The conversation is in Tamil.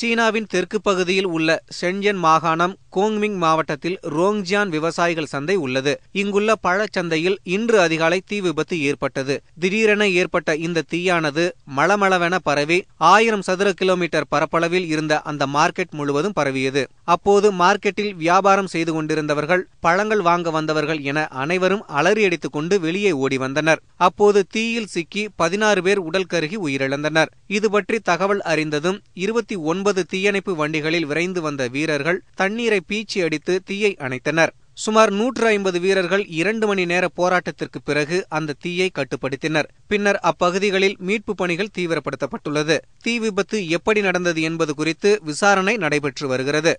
சீனாவின் தெற்கு பகுதியில் உள்ள சென்ஜென் மாகாணம் கோங்மிங் மாவட்டத்தில் ரோங்ஜியான் விவசாயிகள் சந்தை உள்ளது இங்குள்ள பழச்சந்தையில் இன்று அதிகாலை தீ விபத்து ஏற்பட்டது திடீரென ஏற்பட்ட இந்த தீயானது மளமளவென பரவி ஆயிரம் சதுர கிலோமீட்டர் பரப்பளவில் இருந்த அந்த மார்க்கெட் முழுவதும் பரவியது அப்போது மார்க்கெட்டில் வியாபாரம் செய்து கொண்டிருந்தவர்கள் பழங்கள் வாங்க வந்தவர்கள் என அனைவரும் அலறியடித்துக் கொண்டு வெளியே ஓடி வந்தனர் அப்போது தீயில் சிக்கி பதினாறு பேர் உடல் கருகி உயிரிழந்தனர் இது பற்றி தகவல் அறிந்ததும் இருபத்தி ஒன்பது ஒன்பது தீயணைப்பு வண்டிகளில் விரைந்து வந்த வீரர்கள் தண்ணீரை பீச்சி அடித்து தீயை அணைத்தனர் சுமார் நூற்று ஐம்பது வீரர்கள் இரண்டு மணி நேர போராட்டத்திற்கு பிறகு அந்த தீயை கட்டுப்படுத்தினர் பின்னர் அப்பகுதிகளில் மீட்பு பணிகள் தீவிரப்படுத்தப்பட்டுள்ளது தீ விபத்து எப்படி நடந்தது என்பது குறித்து விசாரணை நடைபெற்று வருகிறது